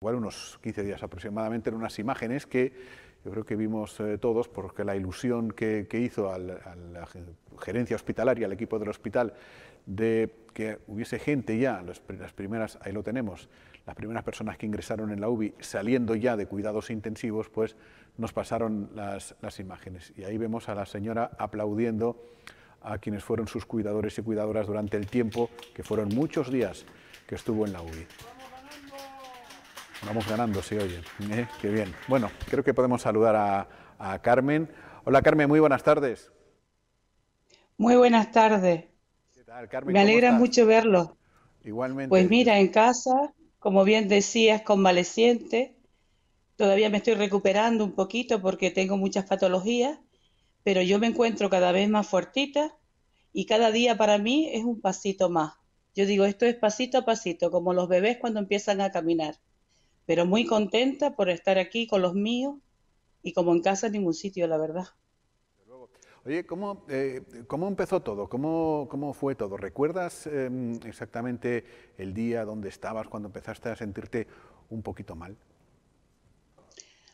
igual unos 15 días aproximadamente, en unas imágenes que yo creo que vimos eh, todos, porque la ilusión que, hizo a la gerencia hospitalaria, al equipo del hospital, de que hubiese gente ya, las, primeras, ahí lo tenemos, las primeras personas que ingresaron en la UBI saliendo ya de cuidados intensivos, pues nos pasaron las, las imágenes. Y ahí vemos a la señora aplaudiendo a quienes fueron sus cuidadores y cuidadoras durante el tiempo, que fueron muchos días que estuvo en la UBI. Vamos ganando, sí, oye. Eh, qué bien. Bueno, creo que podemos saludar a, Carmen. Hola Carmen, muy buenas tardes. Muy buenas tardes. ¿Qué tal, Carmen? Me alegra mucho verlo. Igualmente. Pues mira, en casa, como bien decías, convaleciente. Todavía me estoy recuperando un poquito porque tengo muchas patologías, pero yo me encuentro cada vez más fuertita y cada día para mí es un pasito más. Yo digo, esto es pasito a pasito, como los bebés cuando empiezan a caminar pero muy contenta por estar aquí con los míos y como en casa en ningún sitio, la verdad. Oye, ¿cómo, eh, ¿cómo empezó todo? ¿Cómo, cómo fue todo? ¿Recuerdas em, exactamente el día donde estabas cuando empezaste a sentirte un poquito mal?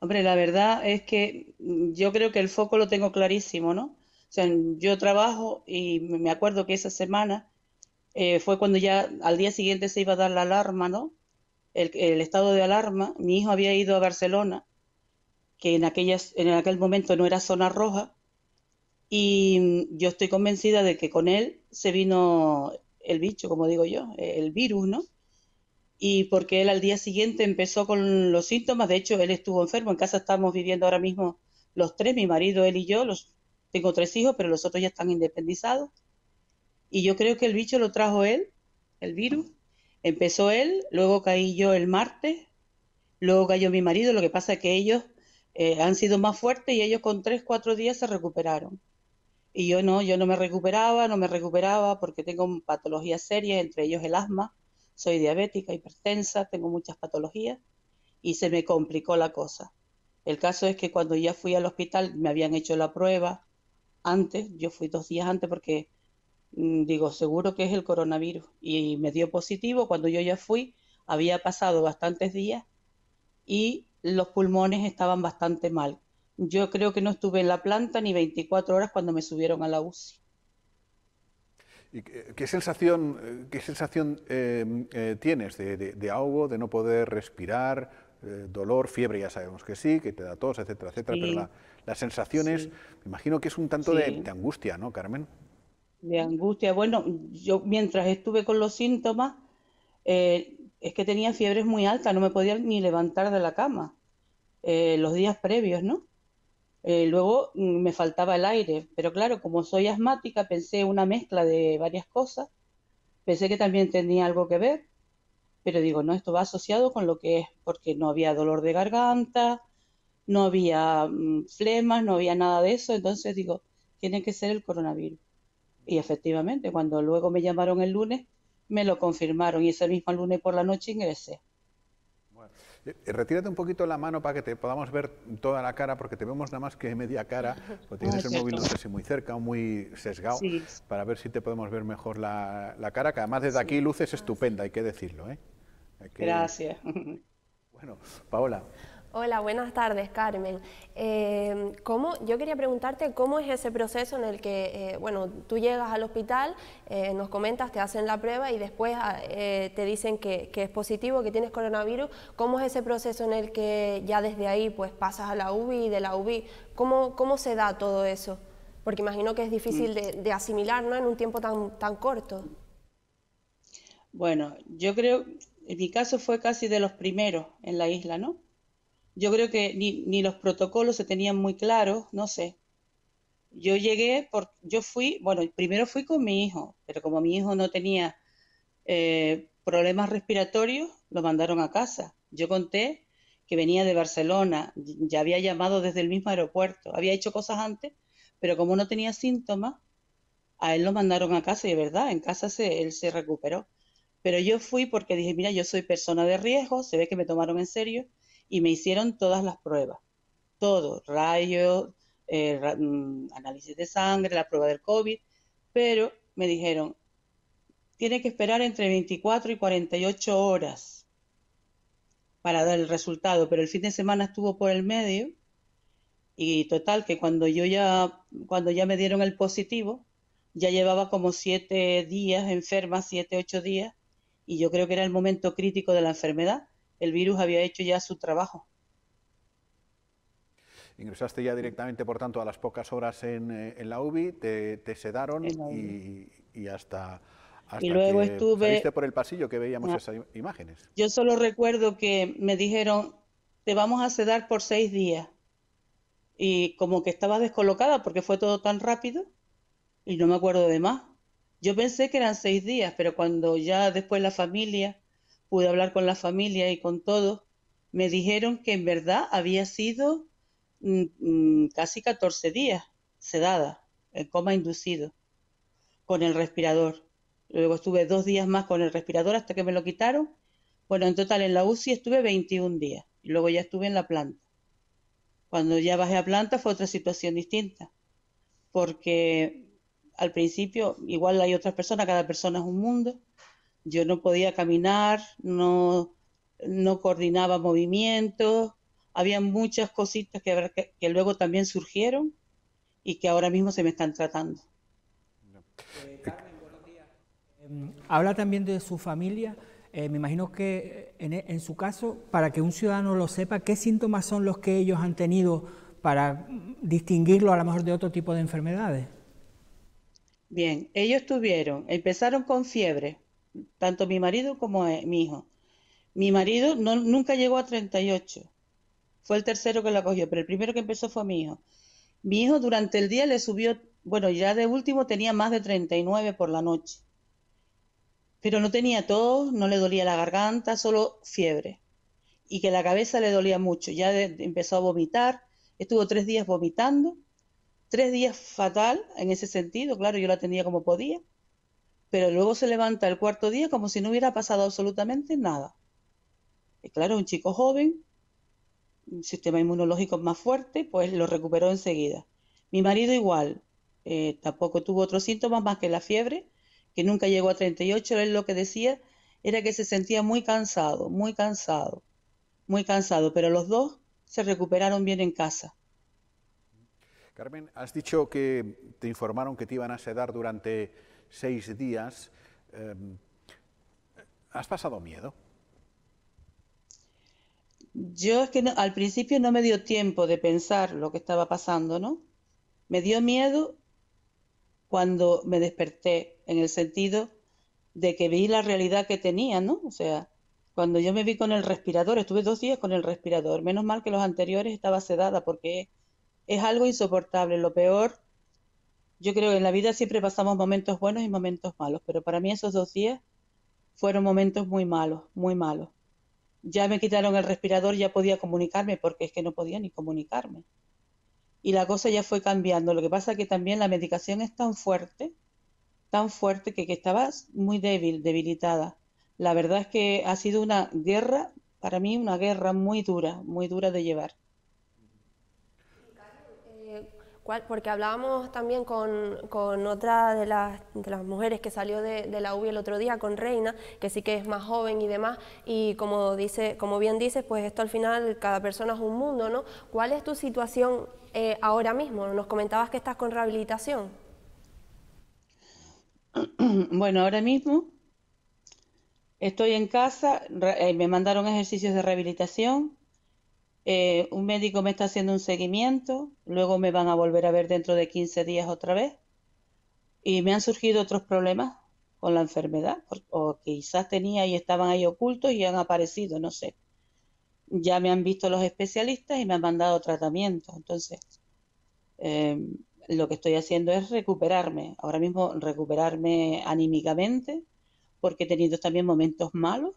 Hombre, la verdad es que mm, yo creo que el foco lo tengo clarísimo, ¿no? O sea, yo trabajo y me acuerdo que esa semana eh, fue cuando ya al día siguiente se iba a dar la alarma, ¿no? el, estado de alarma, mi hijo había ido a Barcelona, que en, aquellas, en aquel momento no era zona roja, y yo estoy convencida de que con él se vino el bicho, como digo yo, el virus, ¿no? Y porque él al día siguiente empezó con los síntomas, de hecho él estuvo enfermo, en casa estamos viviendo ahora mismo los tres, mi marido, él y yo, los, tengo tres hijos, pero los otros ya están independizados. Y yo creo que el bicho lo trajo él, el virus, Empezó él, luego caí yo el martes, luego cayó mi marido, lo que pasa es que ellos eh, han sido más fuertes y ellos con tres, cuatro días se recuperaron. Y yo no, yo no me recuperaba, no me recuperaba porque tengo patologías serias, entre ellos el asma, soy diabética, hipertensa, tengo muchas patologías y se me complicó la cosa. El caso es que cuando ya fui al hospital me habían hecho la prueba antes, yo fui dos días antes porque Mm, digo, seguro que es el coronavirus. Y me dio positivo, cuando yo ya fui, había pasado bastantes días y los pulmones estaban bastante mal. Yo creo que no estuve en la planta ni 24 horas cuando me subieron a la UCI. ¿Y qué sensación, qué sensación eh, em, eh, tienes de, de, de, ahogo, de no poder respirar, eh, dolor, fiebre? Ya sabemos que sí, que te da tos, etcétera, etcétera. Pero la, sensaciones... me imagino que es un tanto de angustia, ¿no, Carmen? De angustia. Bueno, yo mientras estuve con los síntomas, eh, es que tenía fiebres muy altas, no me podía ni levantar de la cama eh, los días previos, ¿no? Eh, luego mm, me faltaba el aire, pero claro, como soy asmática, pensé una mezcla de varias cosas, pensé que también tenía algo que ver, pero digo, no, esto va asociado con lo que es, porque no había dolor de garganta, no había mm, flemas, no había nada de eso, entonces digo, tiene que ser el coronavirus. Y efectivamente, cuando luego me llamaron el lunes, me lo confirmaron y ese mismo lunes por la noche ingresé. Bueno, eh, eh, retírate un poquito la mano para que te podamos ver toda la cara, porque te vemos nada más que media cara, porque tienes el móvil, no sé si muy cerca o muy sesgado, para ver si te podemos ver mejor la, la cara, que además desde aquí luces estupenda, hay que decirlo. ¿eh? Gracias. Bueno, Paola. Hola, buenas tardes, Carmen. Eh, yo quería preguntarte cómo es ese proceso en el que, eh, bueno, tú llegas al hospital, eh, nos comentas, te hacen la prueba y después ah, te dicen que, es positivo, que tienes coronavirus. ¿Cómo es ese proceso en el que ya desde ahí pues pasas a la UBI y de la UBI? ¿Cómo, cómo se da todo eso? Porque imagino que es difícil de, de asimilar, ¿no? En un tiempo tan, tan corto. Bueno, yo creo, en mi caso fue casi de los primeros en la isla, ¿no? yo creo que ni, los protocolos se tenían muy claros, no sé. Yo llegué, por, yo fui, bueno, primero fui con mi hijo, pero como mi hijo no tenía eh, problemas respiratorios, lo mandaron a casa. Yo conté que venía de Barcelona, ya había llamado desde el mismo aeropuerto, había hecho cosas antes, pero como no tenía síntomas, a él lo mandaron a casa y de verdad, en casa se, él se recuperó. Pero yo fui porque dije, mira, yo soy persona de riesgo, se ve que me tomaron en serio y me hicieron todas las pruebas, todo, rayos, eh, mm, análisis de sangre, la prueba del COVID, pero me dijeron, tiene que esperar entre 24 y 48 horas para dar el resultado, pero el fin de semana estuvo por el medio y total que cuando yo ya cuando ya me dieron el positivo ya llevaba como siete días enferma siete ocho días y yo creo que era el momento crítico de la enfermedad el virus había hecho ya su trabajo. Ingresaste ya directamente, por tanto, a las pocas horas en, eh, la UBI, te, sedaron y, hasta, hasta y luego estuve, por el pasillo que veíamos ah. esas imágenes. Yo solo recuerdo que me dijeron, te vamos a sedar por seis días. Y como que estaba descolocada porque fue todo tan rápido y no me acuerdo de más. Yo pensé que eran seis días, pero cuando ya después la familia pude hablar con la familia y con todos, me dijeron que en verdad había sido mm, mm, casi 14 días sedada, en coma inducido, con el respirador. Luego estuve dos días más con el respirador hasta que me lo quitaron. Bueno, en total en la UCI estuve 21 días y luego ya estuve en la planta. Cuando ya bajé a planta fue otra situación distinta, porque al principio, igual hay otras personas, cada persona es un mundo, yo no podía caminar, no, no coordinaba movimientos, había muchas cositas que, que, luego también surgieron y que ahora mismo se me están tratando. Eh, eh, em, habla también de su familia. Eh, me imagino que en, en, su caso, para que un ciudadano lo sepa, ¿qué síntomas son los que ellos han tenido para mm, distinguirlo a lo mejor de otro tipo de enfermedades? Bien, ellos tuvieron, empezaron con fiebre, tanto mi marido como eh, mi hijo. Mi marido no, nunca llegó a 38. Fue el tercero que la cogió, pero el primero que empezó fue mi hijo. Mi hijo durante el día le subió, bueno, ya de último tenía más de 39 por la noche. Pero no tenía tos, no le dolía la garganta, solo fiebre. Y que la cabeza le dolía mucho. Ya empezó a vomitar, estuvo tres días vomitando, tres días fatal en ese sentido, claro, yo la tenía como podía pero luego se levanta el cuarto día como si no hubiera pasado absolutamente nada. Y claro, un chico joven, un sistema inmunológico más fuerte, pues lo recuperó enseguida. Mi marido igual, eh, tampoco tuvo otros síntomas más que la fiebre, que nunca llegó a 38, él lo que decía era que se sentía muy cansado, muy cansado, muy cansado, pero los dos se recuperaron bien en casa. Carmen, has dicho que te informaron que te iban a sedar durante seis días, em, ¿has pasado miedo? Yo es que al principio no me dio tiempo de pensar lo que estaba pasando, ¿no? Me dio miedo cuando me desperté, en el sentido de que vi la realidad que tenía, ¿no? O sea, cuando yo me vi con el respirador, estuve dos días con el respirador, menos mal que los anteriores estaba sedada porque es algo insoportable. Lo peor yo creo que en la vida siempre pasamos momentos buenos y momentos malos, pero para mí esos dos días fueron momentos muy malos, muy malos. Ya me quitaron el respirador, ya podía comunicarme, porque es que no podía ni comunicarme. Y la cosa ya fue cambiando. Lo que pasa es que también la medicación es tan fuerte, tan fuerte que, que estaba muy débil, debilitada. La verdad es que ha sido una guerra, para mí una guerra muy dura, muy dura de llevar. porque hablábamos también con, otra de las, de las, mujeres que salió de, la UBI el otro día, con Reina, que sí que es más joven y demás, y como, dice, como bien dices, pues esto al final cada persona es un mundo, ¿no? ¿Cuál es tu situación eh, ahora mismo? Nos comentabas que estás con rehabilitación. Bueno, ahora mismo estoy en casa, eh, me mandaron ejercicios de rehabilitación, eh, un médico me está haciendo un seguimiento, luego me van a volver a ver dentro de 15 días otra vez y me han surgido otros problemas con la enfermedad o quizás tenía y estaban ahí ocultos y han aparecido, no sé. Ya me han visto los especialistas y me han mandado tratamiento entonces em, lo que estoy haciendo es recuperarme, ahora mismo recuperarme anímicamente porque he tenido también momentos malos.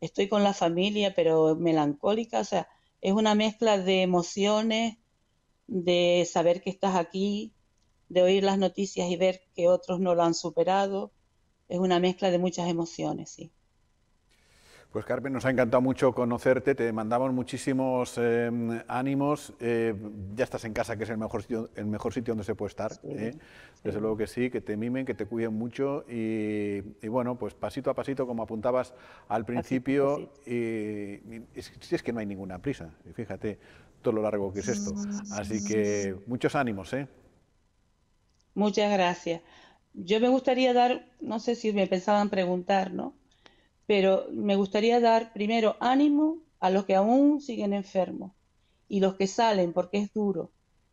Estoy con la familia, pero melancólica, o sea, es una mezcla de emociones, de saber que estás aquí, de oír las noticias y ver que otros no lo han superado. Es una mezcla de muchas emociones, sí. Pues Carmen, nos ha encantado mucho conocerte, te mandamos muchísimos eh, ánimos, eh, ya estás en casa, que es el mejor sitio, el mejor sitio donde se puede estar, ¿eh? desde luego que sí, que te mimen, que te cuiden mucho y, bueno, pues pasito a pasito, como apuntabas al principio, es, que no hay ninguna prisa, fíjate todo lo largo que es esto. Así que muchos ánimos. ¿eh? Muchas gracias. Yo me gustaría dar, no sé si me pensaban preguntar, ¿no? pero me gustaría dar primero ánimo a los que aún siguen enfermos y los que salen porque es duro,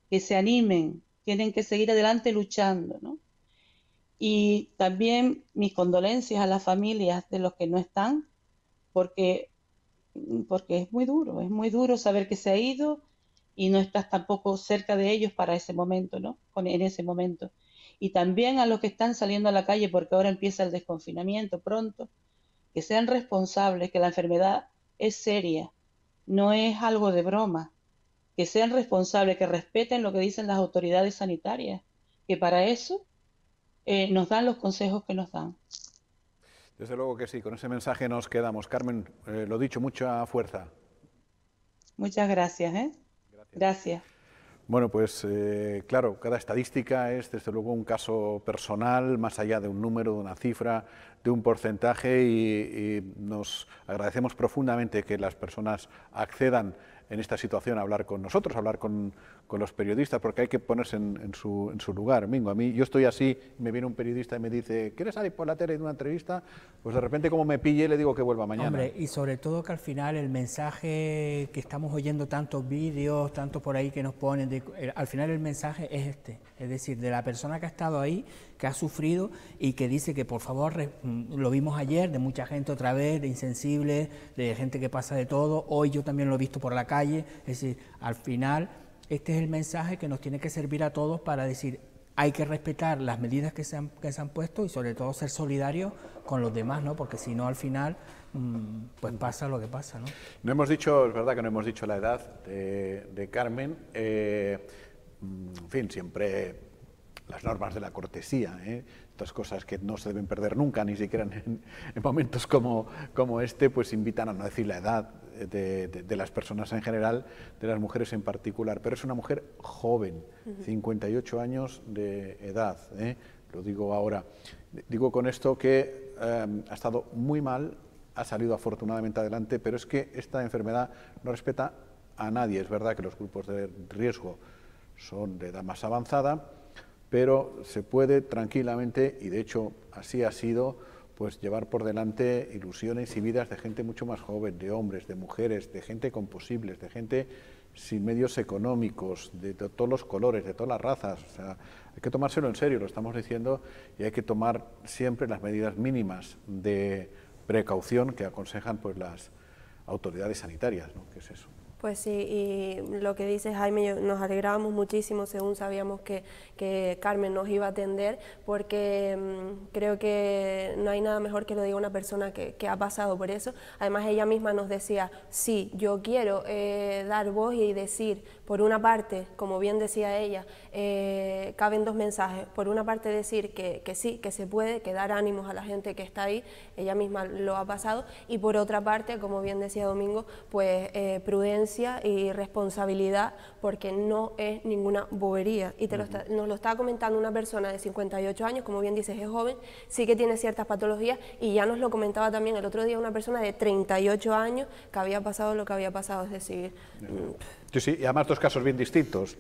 que se animen, tienen que seguir adelante luchando, ¿no? Y también mis condolencias a las familias de los que no están, porque, porque es muy duro, es muy duro saber que se ha ido y no estás tampoco cerca de ellos para ese momento, ¿no? En ese momento. Y también a los que están saliendo a la calle, porque ahora empieza el desconfinamiento pronto que sean responsables, que la enfermedad es seria, no es algo de broma, que sean responsables, que respeten lo que dicen las autoridades sanitarias, que para eso eh, nos dan los consejos que nos dan. Desde luego que sí, con ese mensaje nos quedamos. Carmen, eh, lo dicho, mucha fuerza. Muchas gracias. ¿eh? Gracias. Bueno, pues eh, claro, cada estadística es desde luego un caso personal, más allá de un número, de una cifra, de un porcentaje y, nos agradecemos profundamente que las personas accedan en esta situación a hablar con nosotros, a hablar con, con los periodistas, porque hay que ponerse en, su, en, su, lugar. Mingo, a mí, yo estoy así, me viene un periodista y me dice, ¿quieres salir por la tele en una entrevista? Pues de repente, como me pille, le digo que vuelva mañana. Hombre, y sobre todo que al final el mensaje que estamos oyendo tantos vídeos, tantos por ahí que nos ponen, eh, al final el mensaje es este, es decir, de la persona que ha estado ahí, que ha sufrido y que dice que por favor, mm, lo vimos ayer, de mucha gente otra vez, de insensible, de gente que pasa de todo, hoy yo también lo he visto por la calle, es decir, al final este es el mensaje que nos tiene que servir a todos para decir, hay que respetar las medidas que se han, se han puesto y sobre todo ser solidarios con los demás, ¿no? porque si no al final mm, pues pasa lo que pasa. ¿no? no hemos dicho, es verdad que no hemos dicho la edad de, Carmen, eh, mm, en fin, siempre las normas de la cortesía, ¿eh? estas cosas que no se deben perder nunca, ni siquiera en, momentos como, este, pues invitan a no decir la edad de, las personas en general, de las mujeres en particular. Pero es una mujer joven, 58 años de edad, ¿eh? lo digo ahora. Digo con esto que em, ha estado muy mal, ha salido afortunadamente adelante, pero es que esta enfermedad no respeta a nadie. Es verdad que los grupos de riesgo son de edad más avanzada, pero se puede tranquilamente, y de hecho así ha sido, pues llevar por delante ilusiones y vidas de gente mucho más joven, de hombres, de mujeres, de gente con posibles, de gente sin medios económicos, de, todos los colores, de todas las razas. hay que tomárselo en serio, lo estamos diciendo, y hay que tomar siempre las medidas mínimas de precaución que aconsejan pues, las autoridades sanitarias, ¿no? que es eso. Pues sí, y lo que dice Jaime, nos alegrábamos muchísimo según sabíamos que, Carmen nos iba a atender, porque mm, creo que no hay nada mejor que lo diga una persona que, ha pasado por eso. Además, ella misma nos decía, sí, yo quiero eh, dar voz y decir, por una parte, como bien decía ella, eh, caben dos mensajes. Por una parte, decir que, que sí, que se puede, que dar ánimos a la gente que está ahí, ella misma lo ha pasado, y por otra parte, como bien decía Domingo, pues eh, prudencia y responsabilidad porque no es ninguna bobería. Y te lo está, nos lo estaba comentando una persona de 58 años, como bien dices, es joven, sí que tiene ciertas patologías y ya nos lo comentaba también el otro día una persona de 38 años que había pasado lo que había pasado, es decir... Sí, y además dos casos bien distintos.